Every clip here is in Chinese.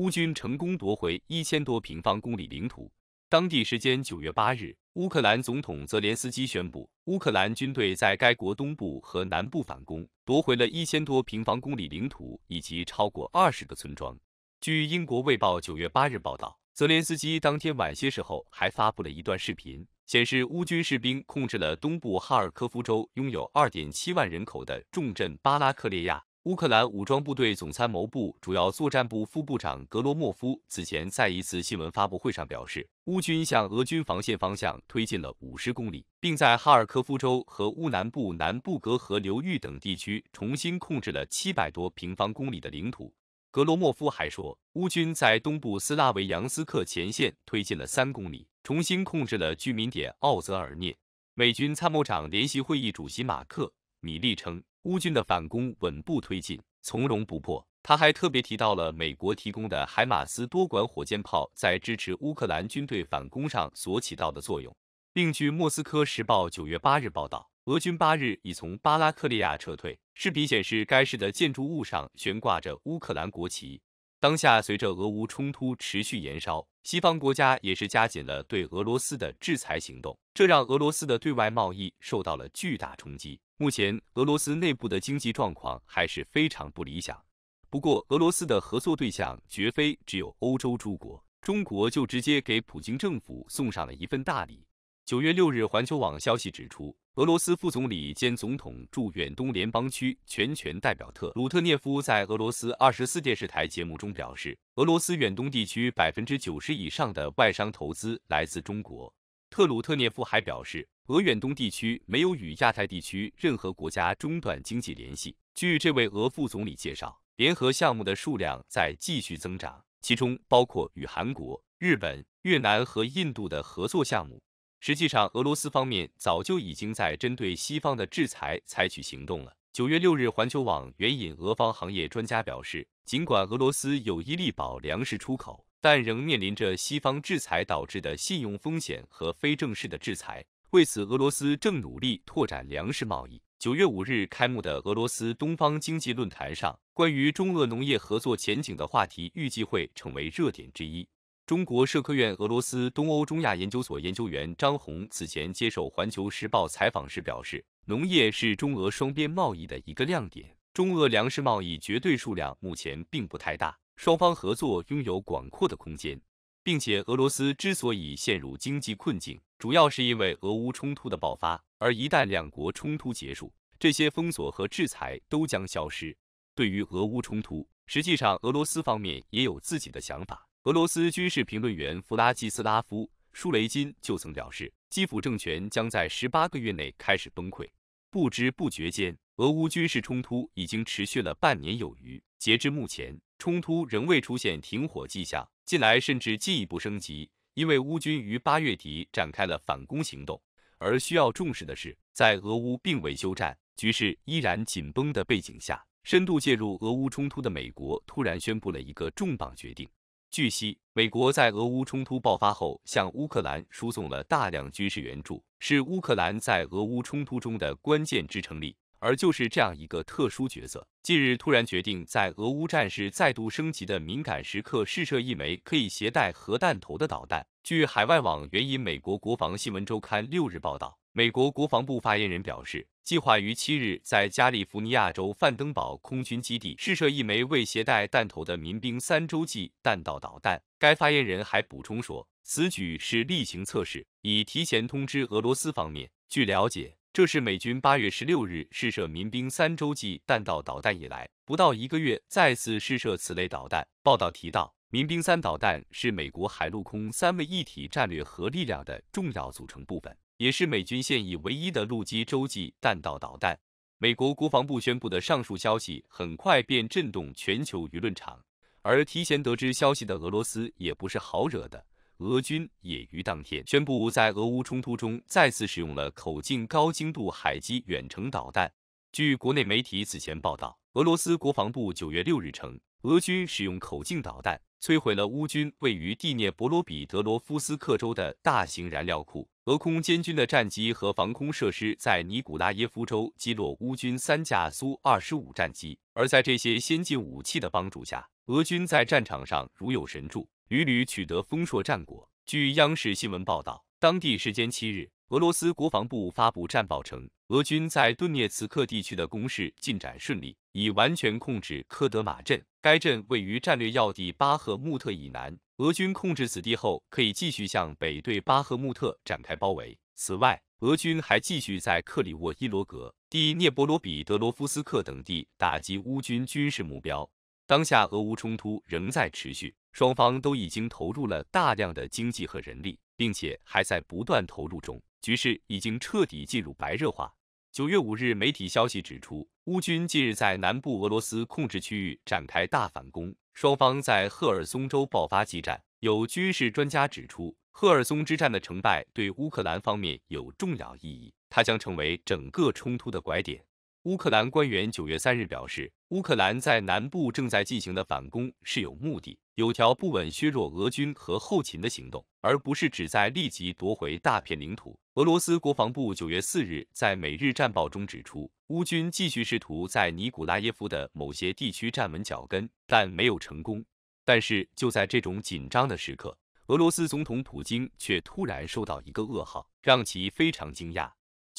乌军成功夺回一千多平方公里领土。当地时间九月八日，乌克兰总统泽连斯基宣布，乌克兰军队在该国东部和南部反攻，夺回了一千多平方公里领土以及超过二十个村庄。据英国《卫报》九月八日报道，泽连斯基当天晚些时候还发布了一段视频，显示乌军士兵控制了东部哈尔科夫州拥有二点七万人口的重镇巴拉克利亚。乌克兰武装部队总参谋部主要作战部副部长格罗莫夫此前在一次新闻发布会上表示，乌军向俄军防线方向推进了五十公里，并在哈尔科夫州和乌南部南部格河流域等地区重新控制了七百多平方公里的领土。格罗莫夫还说，乌军在东部斯拉维扬斯克前线推进了三公里，重新控制了居民点奥泽尔涅。美军参谋长联席会议主席马克。米利称，乌军的反攻稳步推进，从容不迫。他还特别提到了美国提供的海马斯多管火箭炮在支持乌克兰军队反攻上所起到的作用。另据《莫斯科时报》9月8日报道，俄军8日已从巴拉克利亚撤退。视频显示，该市的建筑物上悬挂着乌克兰国旗。当下，随着俄乌冲突持续延烧，西方国家也是加紧了对俄罗斯的制裁行动，这让俄罗斯的对外贸易受到了巨大冲击。目前，俄罗斯内部的经济状况还是非常不理想。不过，俄罗斯的合作对象绝非只有欧洲诸国，中国就直接给普京政府送上了一份大礼。九月六日，环球网消息指出，俄罗斯副总理兼总统驻远东联邦区全权代表特鲁特涅夫在俄罗斯二十四电视台节目中表示，俄罗斯远东地区百分之九十以上的外商投资来自中国。特鲁特涅夫还表示。俄远东地区没有与亚太地区任何国家中断经济联系。据这位俄副总理介绍，联合项目的数量在继续增长，其中包括与韩国、日本、越南和印度的合作项目。实际上，俄罗斯方面早就已经在针对西方的制裁采取行动了。九月六日，环球网援引俄方行业专家表示，尽管俄罗斯有意力保粮食出口，但仍面临着西方制裁导致的信用风险和非正式的制裁。为此，俄罗斯正努力拓展粮食贸易。九月五日开幕的俄罗斯东方经济论坛上，关于中俄农业合作前景的话题预计会成为热点之一。中国社科院俄罗斯东欧中亚研究所研究员张红此前接受《环球时报》采访时表示，农业是中俄双边贸易的一个亮点。中俄粮食贸易绝对数量目前并不太大，双方合作拥有广阔的空间，并且俄罗斯之所以陷入经济困境。主要是因为俄乌冲突的爆发，而一旦两国冲突结束，这些封锁和制裁都将消失。对于俄乌冲突，实际上俄罗斯方面也有自己的想法。俄罗斯军事评论员弗拉基斯拉夫·舒雷金就曾表示，基辅政权将在十八个月内开始崩溃。不知不觉间，俄乌军事冲突已经持续了半年有余，截至目前，冲突仍未出现停火迹象，近来甚至进一步升级。因为乌军于八月底展开了反攻行动，而需要重视的是，在俄乌并未休战、局势依然紧绷的背景下，深度介入俄乌冲突的美国突然宣布了一个重磅决定。据悉，美国在俄乌冲突爆发后向乌克兰输送了大量军事援助，是乌克兰在俄乌冲突中的关键支撑力。而就是这样一个特殊角色，近日突然决定在俄乌战事再度升级的敏感时刻试射一枚可以携带核弹头的导弹。据海外网援引美国国防新闻周刊六日报道，美国国防部发言人表示，计划于七日在加利福尼亚州范登堡空军基地试射一枚未携带弹头的民兵三洲际弹道导弹。该发言人还补充说，此举是例行测试，以提前通知俄罗斯方面。据了解。这是美军八月十六日试射民兵三洲际弹道导弹以来不到一个月再次试射此类导弹。报道提到，民兵三导弹是美国海陆空三位一体战略核力量的重要组成部分，也是美军现役唯一的陆基洲际弹道导弹。美国国防部宣布的上述消息很快便震动全球舆论场，而提前得知消息的俄罗斯也不是好惹的。俄军也于当天宣布，在俄乌冲突中再次使用了口径高精度海基远程导弹。据国内媒体此前报道，俄罗斯国防部九月六日称，俄军使用口径导弹摧毁了乌军位于第聂伯罗彼得罗夫斯克州的大型燃料库。俄空监军的战机和防空设施在尼古拉耶夫州击落乌军三架苏二十五战机。而在这些先进武器的帮助下，俄军在战场上如有神助。屡屡取得丰硕战果。据央视新闻报道，当地时间七日，俄罗斯国防部发布战报称，俄军在顿涅茨克地区的攻势进展顺利，已完全控制科德马镇。该镇位于战略要地巴赫穆特以南，俄军控制此地后，可以继续向北对巴赫穆特展开包围。此外，俄军还继续在克里沃伊罗格、第涅伯罗比德罗夫斯克等地打击乌军军事目标。当下俄乌冲突仍在持续，双方都已经投入了大量的经济和人力，并且还在不断投入中，局势已经彻底进入白热化。九月五日，媒体消息指出，乌军近日在南部俄罗斯控制区域展开大反攻，双方在赫尔松州爆发激战。有军事专家指出，赫尔松之战的成败对乌克兰方面有重要意义，它将成为整个冲突的拐点。乌克兰官员九月三日表示。乌克兰在南部正在进行的反攻是有目的、有条不紊削弱俄军和后勤的行动，而不是旨在立即夺回大片领土。俄罗斯国防部九月四日在每日战报中指出，乌军继续试图在尼古拉耶夫的某些地区站稳脚跟，但没有成功。但是就在这种紧张的时刻，俄罗斯总统普京却突然收到一个噩耗，让其非常惊讶。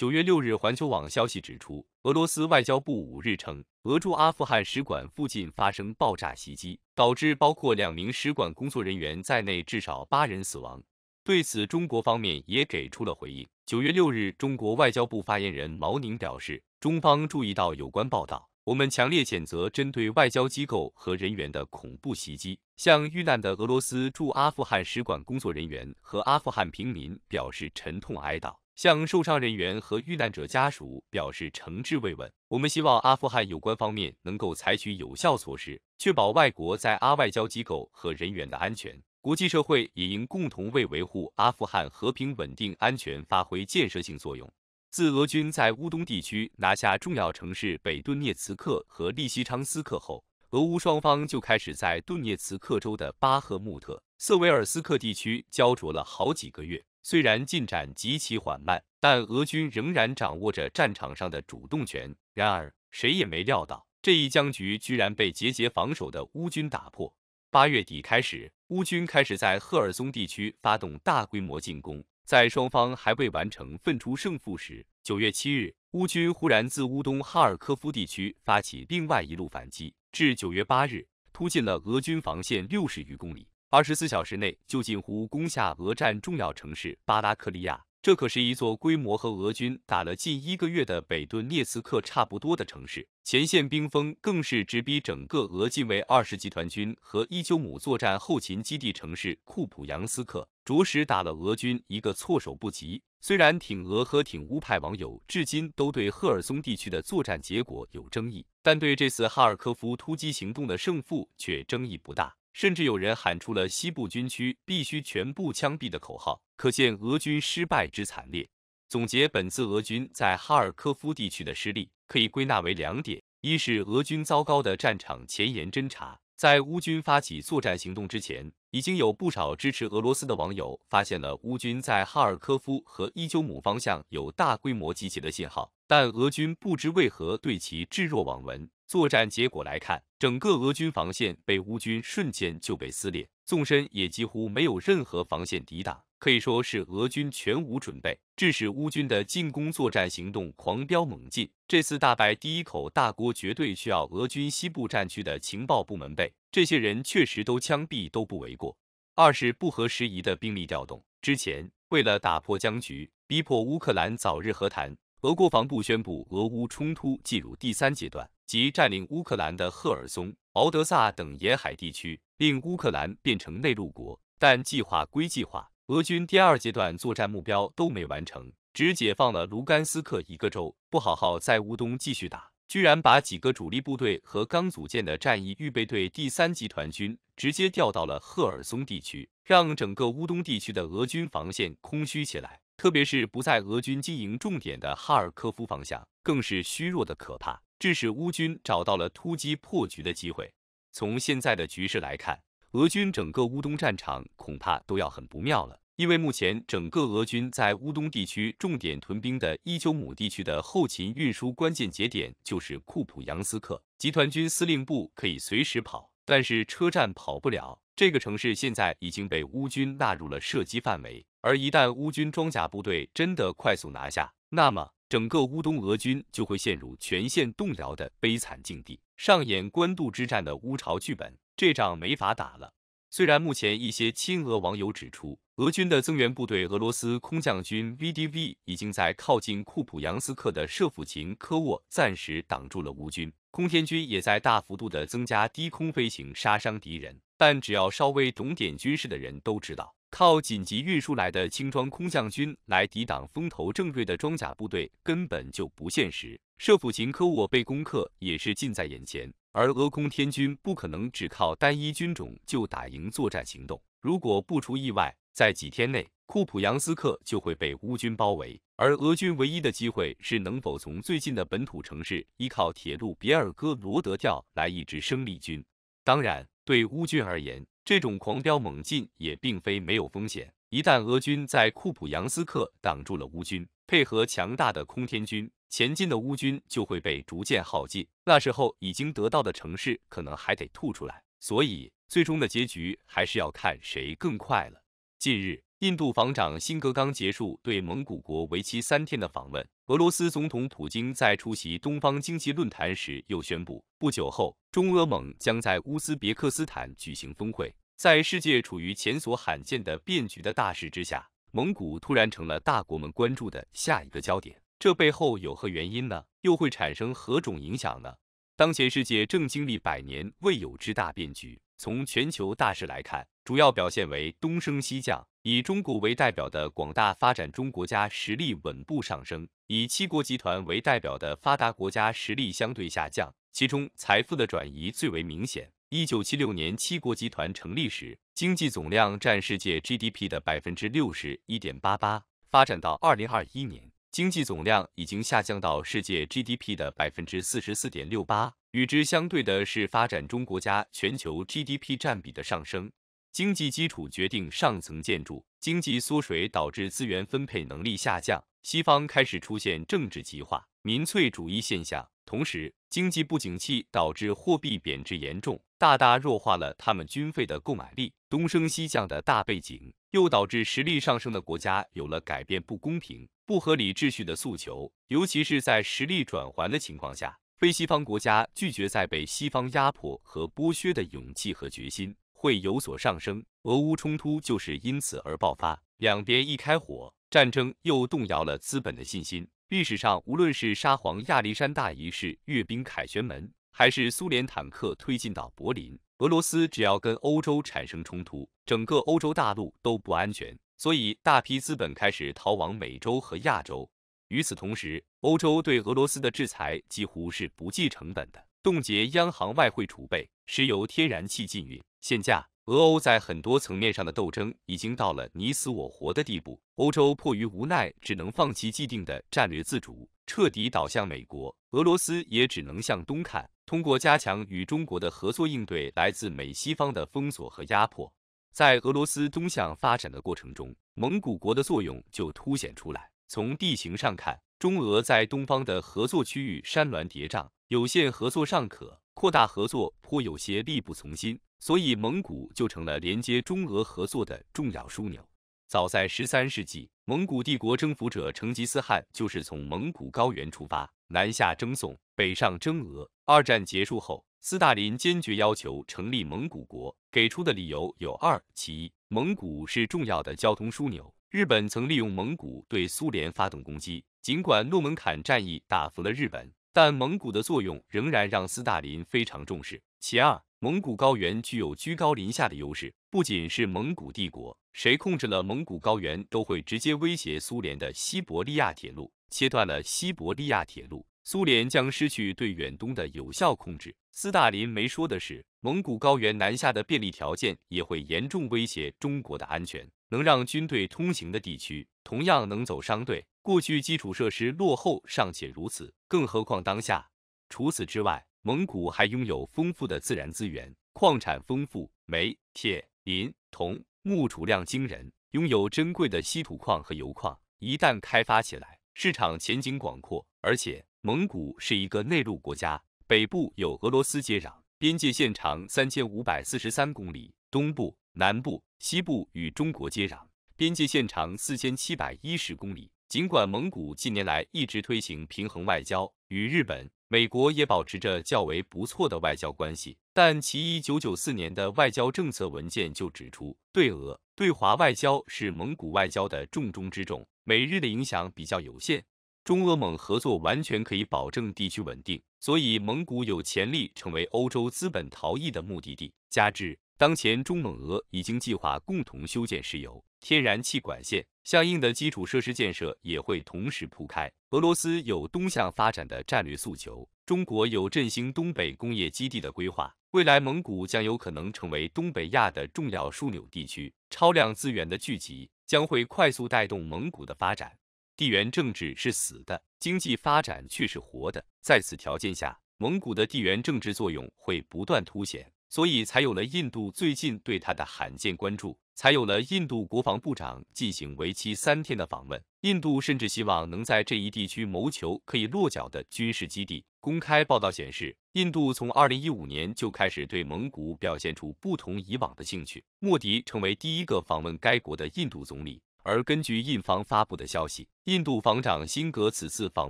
九月六日，环球网消息指出，俄罗斯外交部五日称，俄驻阿富汗使馆附近发生爆炸袭击，导致包括两名使馆工作人员在内至少八人死亡。对此，中国方面也给出了回应。九月六日，中国外交部发言人毛宁表示，中方注意到有关报道，我们强烈谴责针对外交机构和人员的恐怖袭击，向遇难的俄罗斯驻阿富汗使馆工作人员和阿富汗平民表示沉痛哀悼。向受伤人员和遇难者家属表示诚挚慰问。我们希望阿富汗有关方面能够采取有效措施，确保外国在阿外交机构和人员的安全。国际社会也应共同为维护阿富汗和平、稳定、安全发挥建设性作用。自俄军在乌东地区拿下重要城市北顿涅茨克和利西昌斯克后，俄乌双方就开始在顿涅茨克州的巴赫穆特、瑟韦尔斯克地区焦灼了好几个月。虽然进展极其缓慢，但俄军仍然掌握着战场上的主动权。然而，谁也没料到这一僵局居然被节节防守的乌军打破。八月底开始，乌军开始在赫尔松地区发动大规模进攻。在双方还未完成分出胜负时，九月七日，乌军忽然自乌东哈尔科夫地区发起另外一路反击，至九月八日突进了俄军防线六十余公里。二十四小时内就近乎攻下俄占重要城市巴拉克利亚，这可是一座规模和俄军打了近一个月的北顿涅茨克差不多的城市。前线冰封更是直逼整个俄近卫二十集团军和伊久姆作战后勤基地城市库普扬斯克，着实打了俄军一个措手不及。虽然挺俄和挺乌派网友至今都对赫尔松地区的作战结果有争议，但对这次哈尔科夫突击行动的胜负却争议不大。甚至有人喊出了“西部军区必须全部枪毙”的口号，可见俄军失败之惨烈。总结本次俄军在哈尔科夫地区的失利，可以归纳为两点：一是俄军糟糕的战场前沿侦察，在乌军发起作战行动之前，已经有不少支持俄罗斯的网友发现了乌军在哈尔科夫和伊久姆方向有大规模集结的信号，但俄军不知为何对其置若罔闻。作战结果来看，整个俄军防线被乌军瞬间就被撕裂，纵深也几乎没有任何防线抵挡，可以说是俄军全无准备，致使乌军的进攻作战行动狂飙猛进。这次大败，第一口大锅绝对需要俄军西部战区的情报部门背，这些人确实都枪毙都不为过。二是不合时宜的兵力调动，之前为了打破僵局，逼迫乌克兰早日和谈。俄国防部宣布，俄乌冲突进入第三阶段，即占领乌克兰的赫尔松、敖德萨等沿海地区，令乌克兰变成内陆国。但计划归计划，俄军第二阶段作战目标都没完成，只解放了卢甘斯克一个州。不好好在乌东继续打，居然把几个主力部队和刚组建的战役预备队第三集团军直接调到了赫尔松地区，让整个乌东地区的俄军防线空虚起来。特别是不在俄军经营重点的哈尔科夫方向，更是虚弱的可怕，致使乌军找到了突击破局的机会。从现在的局势来看，俄军整个乌东战场恐怕都要很不妙了，因为目前整个俄军在乌东地区重点屯兵的伊久姆地区的后勤运输关键节点就是库普扬斯克集团军司令部，可以随时跑，但是车站跑不了。这个城市现在已经被乌军纳入了射击范围，而一旦乌军装甲部队真的快速拿下，那么整个乌东俄军就会陷入全线动摇的悲惨境地，上演官渡之战的乌巢剧本，这仗没法打了。虽然目前一些亲俄网友指出，俄军的增援部队俄罗斯空降军 VDV 已经在靠近库普扬斯克的舍甫琴科沃暂时挡住了乌军。空天军也在大幅度的增加低空飞行杀伤敌人，但只要稍微懂点军事的人都知道，靠紧急运输来的轻装空降军来抵挡风头正锐的装甲部队根本就不现实。设甫琴科沃被攻克也是近在眼前，而俄空天军不可能只靠单一军种就打赢作战行动。如果不出意外，在几天内。库普扬斯克就会被乌军包围，而俄军唯一的机会是能否从最近的本土城市依靠铁路别尔哥罗德调来一支生力军。当然，对乌军而言，这种狂飙猛进也并非没有风险。一旦俄军在库普扬斯克挡住了乌军，配合强大的空天军前进的乌军就会被逐渐耗尽，那时候已经得到的城市可能还得吐出来。所以，最终的结局还是要看谁更快了。近日。印度防长辛格刚结束对蒙古国为期三天的访问。俄罗斯总统普京在出席东方经济论坛时又宣布，不久后中俄蒙将在乌兹别克斯坦举行峰会。在世界处于前所罕见的变局的大势之下，蒙古突然成了大国们关注的下一个焦点，这背后有何原因呢？又会产生何种影响呢？当前世界正经历百年未有之大变局。从全球大势来看，主要表现为东升西降。以中国为代表的广大发展中国家实力稳步上升，以七国集团为代表的发达国家实力相对下降。其中，财富的转移最为明显。一九七六年七国集团成立时，经济总量占世界 GDP 的百分之六十一点八八，发展到二零二一年。经济总量已经下降到世界 GDP 的百分之四十四点六八，与之相对的是发展中国家全球 GDP 占比的上升。经济基础决定上层建筑，经济缩水导致资源分配能力下降，西方开始出现政治极化、民粹主义现象。同时，经济不景气导致货币贬值严重，大大弱化了他们军费的购买力。东升西降的大背景。又导致实力上升的国家有了改变不公平、不合理秩序的诉求，尤其是在实力转换的情况下，非西方国家拒绝再被西方压迫和剥削的勇气和决心会有所上升。俄乌冲突就是因此而爆发，两边一开火，战争又动摇了资本的信心。历史上，无论是沙皇亚历山大一世阅兵凯旋门，还是苏联坦克推进到柏林。俄罗斯只要跟欧洲产生冲突，整个欧洲大陆都不安全，所以大批资本开始逃往美洲和亚洲。与此同时，欧洲对俄罗斯的制裁几乎是不计成本的：冻结央行外汇储备、石油、天然气禁运、现价。俄欧在很多层面上的斗争已经到了你死我活的地步，欧洲迫于无奈，只能放弃既定的战略自主，彻底倒向美国；俄罗斯也只能向东看。通过加强与中国的合作，应对来自美西方的封锁和压迫，在俄罗斯东向发展的过程中，蒙古国的作用就凸显出来。从地形上看，中俄在东方的合作区域山峦叠嶂，有限合作尚可，扩大合作颇有些力不从心，所以蒙古就成了连接中俄合作的重要枢纽。早在十三世纪，蒙古帝国征服者成吉思汗就是从蒙古高原出发，南下征宋，北上征俄。二战结束后，斯大林坚决要求成立蒙古国，给出的理由有二：其一，蒙古是重要的交通枢纽，日本曾利用蒙古对苏联发动攻击；尽管诺门坎战役打服了日本，但蒙古的作用仍然让斯大林非常重视。其二。蒙古高原具有居高临下的优势，不仅是蒙古帝国，谁控制了蒙古高原，都会直接威胁苏联的西伯利亚铁路。切断了西伯利亚铁路，苏联将失去对远东的有效控制。斯大林没说的是，蒙古高原南下的便利条件也会严重威胁中国的安全。能让军队通行的地区，同样能走商队。过去基础设施落后尚且如此，更何况当下。除此之外。蒙古还拥有丰富的自然资源，矿产丰富，煤、铁、磷、铜、钼储量惊人，拥有珍贵的稀土矿和油矿，一旦开发起来，市场前景广阔。而且，蒙古是一个内陆国家，北部有俄罗斯接壤，边界线长三千五百四十三公里；东部、南部、西部与中国接壤，边界线长四千七百一十公里。尽管蒙古近年来一直推行平衡外交，与日本、美国也保持着较为不错的外交关系，但其一九九四年的外交政策文件就指出，对俄、对华外交是蒙古外交的重中之重。美日的影响比较有限，中俄蒙合作完全可以保证地区稳定，所以蒙古有潜力成为欧洲资本逃逸的目的地。加之，当前中蒙俄已经计划共同修建石油。天然气管线相应的基础设施建设也会同时铺开。俄罗斯有东向发展的战略诉求，中国有振兴东北工业基地的规划。未来，蒙古将有可能成为东北亚的重要枢纽地区。超量资源的聚集将会快速带动蒙古的发展。地缘政治是死的，经济发展却是活的。在此条件下，蒙古的地缘政治作用会不断凸显。所以才有了印度最近对他的罕见关注，才有了印度国防部长进行为期三天的访问。印度甚至希望能在这一地区谋求可以落脚的军事基地。公开报道显示，印度从2015年就开始对蒙古表现出不同以往的兴趣。莫迪成为第一个访问该国的印度总理，而根据印方发布的消息，印度防长辛格此次访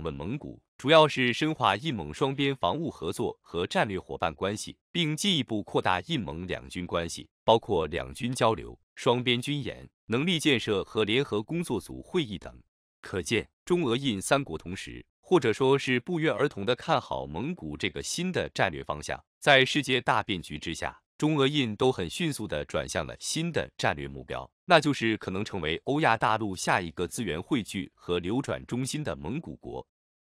问蒙古。主要是深化印蒙双边防务合作和战略伙伴关系，并进一步扩大印蒙两军关系，包括两军交流、双边军演、能力建设和联合工作组会议等。可见，中俄印三国同时，或者说是不约而同的看好蒙古这个新的战略方向。在世界大变局之下，中俄印都很迅速的转向了新的战略目标，那就是可能成为欧亚大陆下一个资源汇聚和流转中心的蒙古国。